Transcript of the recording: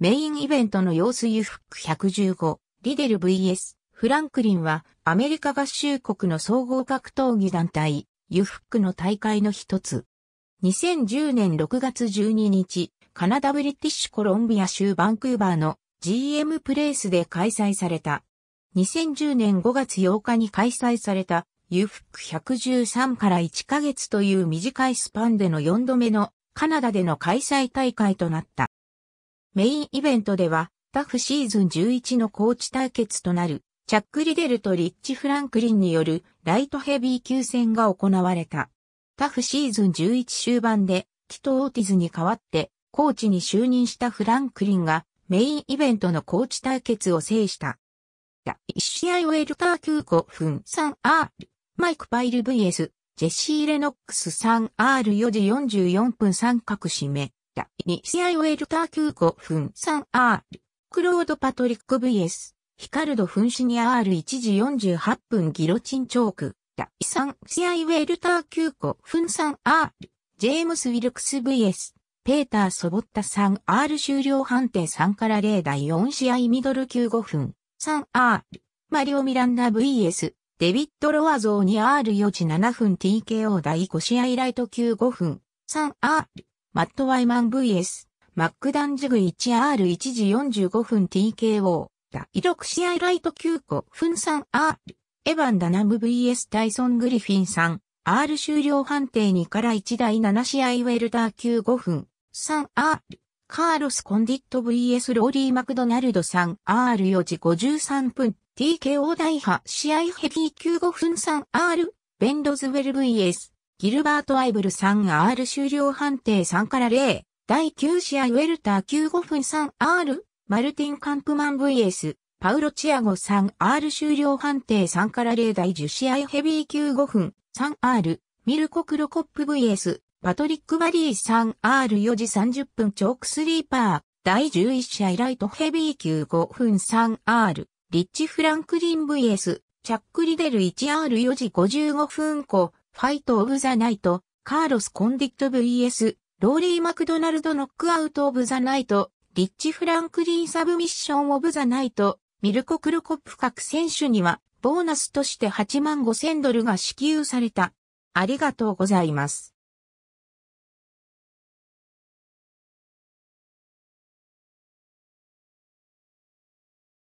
メインイベントの様子ユフック115、リデル VS、フランクリンはアメリカ合衆国の総合格闘技団体、ユフックの大会の一つ。2010年6月12日、カナダブリティッシュコロンビア州バンクーバーの GM プレイスで開催された。2010年5月8日に開催された、ユフック113から1ヶ月という短いスパンでの4度目のカナダでの開催大会となった。メインイベントでは、タフシーズン11のコーチ対決となる、チャック・リデルとリッチ・フランクリンによるライトヘビー級戦が行われた。タフシーズン11終盤で、キト・オーティズに代わって、コーチに就任したフランクリンが、メインイベントのコーチ対決を制した。1試合ウェルター9 5分 3R、マイク・パイル VS、ジェシー・レノックス 3R4 時44分3角締め、2試合ウェルター9 5分 3R、クロード・パトリック VS、ヒカルド・フンシニア R1 時48分ギロチンチョーク、第3試合ウェルター9 5分 3R、ジェームス・ウィルクス VS、ペーター・ソボッタ 3R 終了判定3から0第4試合ミドル9 5分 3R、マリオ・ミランダ VS、デビッド・ロアゾー 2R4 時7分 TKO 第5試合ライト9 5分 3R、マット・ワイマン VS、マックダンジグ 1R1 時45分 TKO、第6試合ライト9個分 3R、エヴァン・ダナム VS タイソン・グリフィンさん、R 終了判定2から1第7試合ウェルター級5分、3R、カーロス・コンディット VS ローリー・マクドナルド 3R4 時53分、TKO 第8試合ヘビー級5分 3R、ベンドズウェル VS、ギルバート・アイブル 3R 終了判定3から0、第9試合ウェルター9 5分 3R、マルティン・カンプマン VS、パウロ・チアゴ 3R 終了判定3から0第10試合ヘビー9 5分 3R、ミルコ・クロコップ VS、パトリック・バリー 3R4 時30分チョークスリーパー、第11試合ライトヘビー級5分 3R、リッチ・フランクリン VS、チャック・リデル 1R4 時55分後、ファイト・オブ・ザ・ナイト、カーロス・コンディット VS、ローリー・マクドナルド・ノックアウト・オブ・ザ・ナイト、リッチ・フランクリン・サブミッション・オブ・ザ・ナイト、ミルコ・クルコップ各選手には、ボーナスとして8万5千ドルが支給された。ありがとうございます。